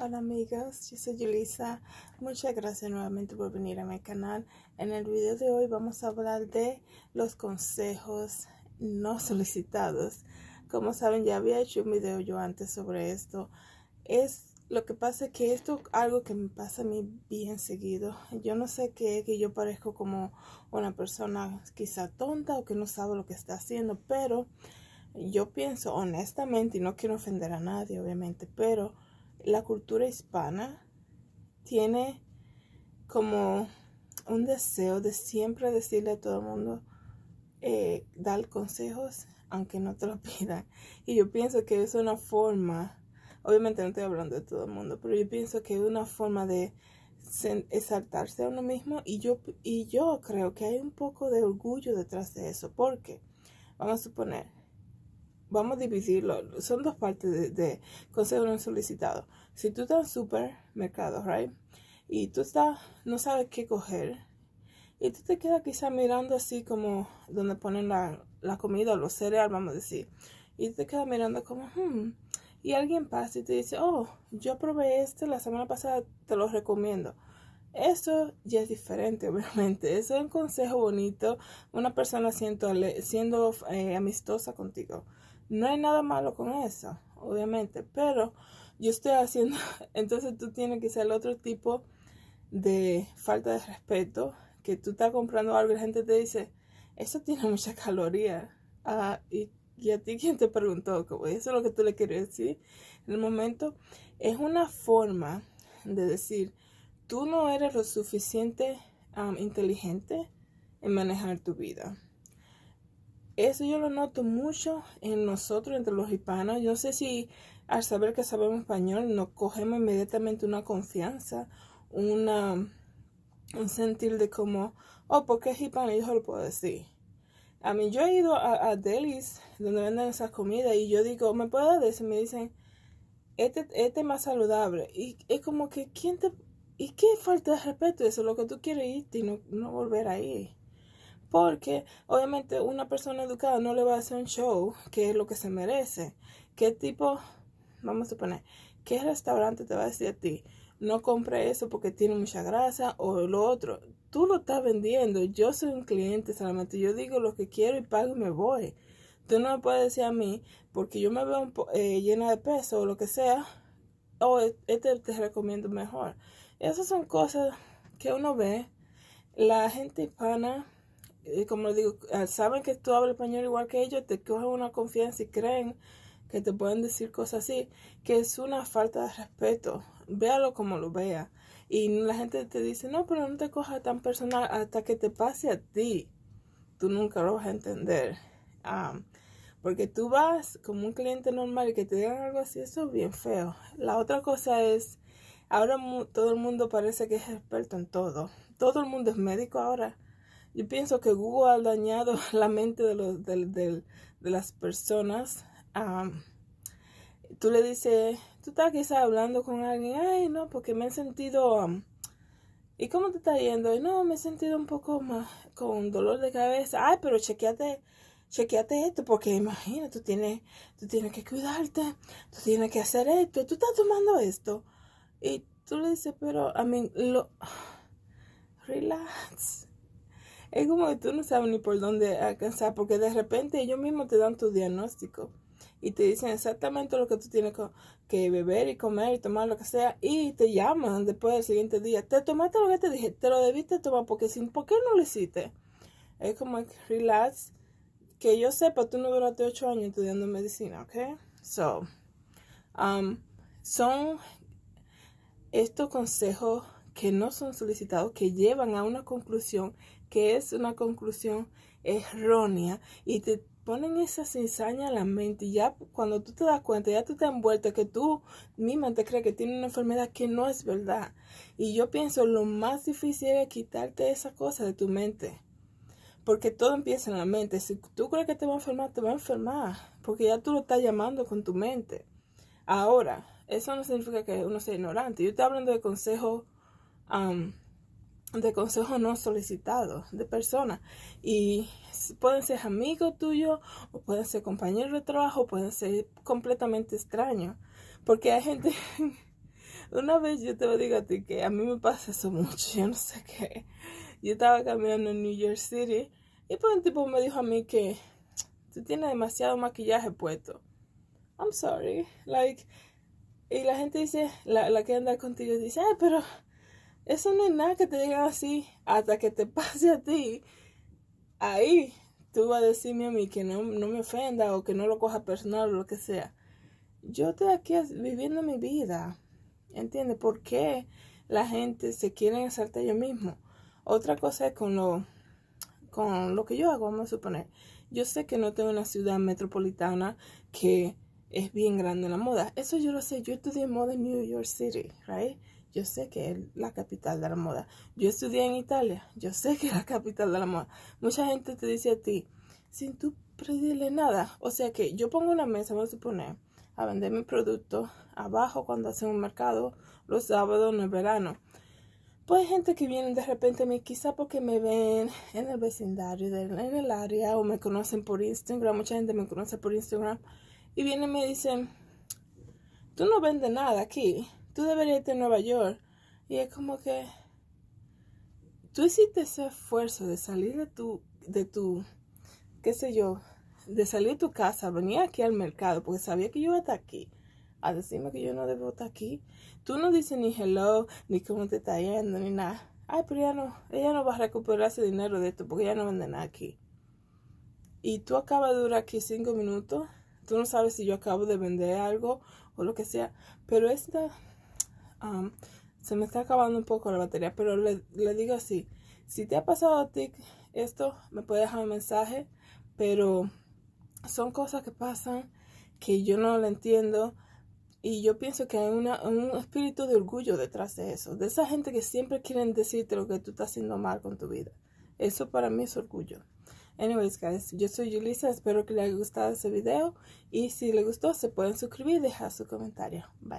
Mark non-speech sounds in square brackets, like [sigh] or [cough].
Hola amigas. yo soy Yulisa. Muchas gracias nuevamente por venir a mi canal. En el video de hoy vamos a hablar de los consejos no solicitados. Como saben, ya había hecho un video yo antes sobre esto. Es lo que pasa es que esto es algo que me pasa a mí bien seguido. Yo no sé qué, que yo parezco como una persona quizá tonta o que no sabe lo que está haciendo, pero yo pienso honestamente, y no quiero ofender a nadie, obviamente, pero la cultura hispana tiene como un deseo de siempre decirle a todo el mundo, eh, dar consejos, aunque no te lo [laughs] pidan. Y yo pienso que es una forma, obviamente no estoy hablando de todo el mundo, pero yo pienso que es una forma de exaltarse a uno mismo y yo, y yo creo que hay un poco de orgullo detrás de eso, porque vamos a suponer, vamos a dividirlo. Son dos partes de, consejos consejo no solicitado. Si tú estás en supermercado, right? Y tú estás, no sabes qué coger. Y tú te quedas quizá mirando así como donde ponen la, comida o los cereales, vamos a decir. Y te quedas mirando como, hmm", Y alguien pasa y te dice, oh, yo probé este la semana pasada, te lo recomiendo. Eso ya es diferente, [laughs] obviamente. Eso es un consejo bonito, una persona siendo, eh, amistosa contigo. No hay nada malo con eso, obviamente, pero yo estoy haciendo, [laughs] entonces tú tienes que ser el otro tipo de falta de respeto, que tú estás comprando algo y la gente te dice, eso tiene mucha caloría. Ah, y, a ti [laughs] quién te preguntó, eso es lo que tú le quieres decir en el momento, es una forma de decir, tú no eres lo suficiente inteligente en manejar tu vida. Eso yo lo noto mucho en nosotros, entre los hispanos. Yo no sé si al saber que sabemos español nos cogemos inmediatamente una confianza, una, un sentir de como, oh, porque es hispano, yo lo puedo decir. A mí yo he ido a, a delis donde venden esas comidas y yo digo, ¿me puedo decir? Me dicen, este, este es más saludable. Y es como que, ¿quién te...? ¿Y qué falta de respeto? Eso es lo que tú quieres ir y no, no volver ahí. Porque obviamente una persona educada no le va a hacer un show que es lo que se merece. ¿Qué tipo, vamos a suponer, qué restaurante te va a decir a ti? No compre eso porque tiene mucha grasa o lo otro. Tú lo estás vendiendo. Yo soy un cliente solamente. Yo digo lo que quiero y pago y me voy. Tú no me puedes decir a mí, porque yo me veo eh, llena de peso o lo que sea, o este te recomiendo mejor. Esas son cosas que uno ve. La gente hispana como digo, ah, saben que tú hablas español igual que ellos, te cogen una confianza y creen que te pueden decir cosas así, que es una falta de respeto. Véalo como lo vea. Y la gente te dice, no, pero no te coja tan personal hasta que te pase a ti. Tú nunca lo vas a entender. porque tú vas como un cliente normal y que te digan algo así, eso es bien feo. La otra cosa es, ahora todo el mundo parece que es experto en todo. Todo el mundo es médico ahora yo pienso que Google ha dañado [laughs] la mente de, los, de, de, las personas. tú le dices, tú estás quizás hablando con alguien, ay, no, porque me he sentido... ¿Y cómo te está yendo? Y no, me he sentido un poco más con dolor de cabeza. Ay, pero chequeate, chequeate esto, porque imagina, tú tienes, tú tienes que cuidarte, tú tienes que hacer esto, tú estás tomando esto. Y tú le dices, pero, a mí, lo, [sighs] relax es como que tú no sabes ni por dónde alcanzar, porque de repente ellos mismos te dan tu diagnóstico y te dicen exactamente lo que tú tienes que beber y comer y tomar lo que sea y te llaman después del siguiente día. Te tomaste lo que te dije, te lo debiste tomar porque sin, ¿por qué no lo hiciste? Es como que relax. Que yo sepa, tú no duraste ocho años estudiando medicina, ¿ok? So, um, son estos consejos que no son solicitados, que llevan a una conclusión que es una conclusión errónea y te ponen esas ensañas a la mente y ya cuando tú te das cuenta, ya tú te envuelto que tú misma te crees que tienes una enfermedad que no es verdad. Y yo pienso lo más difícil es quitarte esa cosa de tu mente. Porque todo empieza en la mente. Si tú crees que te va a enfermar, te va a enfermar. Porque ya tú lo estás llamando con tu mente. Ahora, eso no significa que uno sea ignorante. Yo estoy hablando de consejos de consejo no solicitado de persona y pueden ser amigos tuyos o pueden ser compañeros de trabajo, pueden ser completamente extraños, porque hay gente [laughs] una vez yo te digo a ti que a mí me pasa eso mucho, yo no sé qué. Yo estaba caminando en New York City y pues un tipo me dijo a mí que tú tienes demasiado maquillaje puesto. I'm sorry, like y la gente dice, la, la que anda contigo dice, ay, pero eso no es nada que te digan así hasta que te [laughs] pase a ti. Ahí tú vas a decirme a mí que no, me ofenda o que no lo coja personal o lo que sea. Yo estoy aquí viviendo mi vida. ¿Entiendes? ¿Por qué la gente se quiere hacerte yo mismo? Otra cosa es con lo, con lo que yo hago, vamos a suponer. Yo sé que no tengo una ciudad metropolitana que es bien grande en la moda. Eso yo lo sé. Yo estudié moda en New York City, ¿right? Yo sé que es la capital de la moda. Yo estudié en Italia. Yo sé que es la capital de la moda. Mucha gente te dice a ti, sin tú pedirle nada. O sea que yo pongo una mesa, vamos a suponer, a vender mi producto abajo cuando hacen un mercado, los sábados en el verano. Pues hay gente que viene de repente, me, quizá porque me ven en el vecindario, en el área, o me conocen por Instagram, mucha gente me conoce por Instagram, y viene y me dicen, tú no vendes nada aquí tú deberías irte a Nueva York. Y es como que tú hiciste ese esfuerzo de salir de tu, de tu, qué sé yo, de salir de tu casa, Venía aquí al mercado, porque sabía que yo iba a estar aquí, a decirme que yo no debo estar aquí. Tú no dices ni hello, ni cómo te está yendo, ni nada. Ay, pero ya no, ella no va a recuperar ese dinero de esto, porque ya no vende nada aquí. Y tú acabas de durar aquí cinco minutos. Tú no sabes si yo acabo de vender algo o lo que sea. Pero esta se me está acabando un poco la batería, pero le, digo así, si te ha pasado a ti esto, me puedes dejar un mensaje, pero son cosas que pasan que yo no lo entiendo y yo pienso que hay un espíritu de orgullo detrás de eso, de esa gente que siempre quieren decirte lo que tú estás haciendo mal con tu vida. Eso para mí es orgullo. Anyways, guys, yo soy Julissa espero que les haya gustado ese video y si les gustó se pueden suscribir y dejar su comentario. Bye.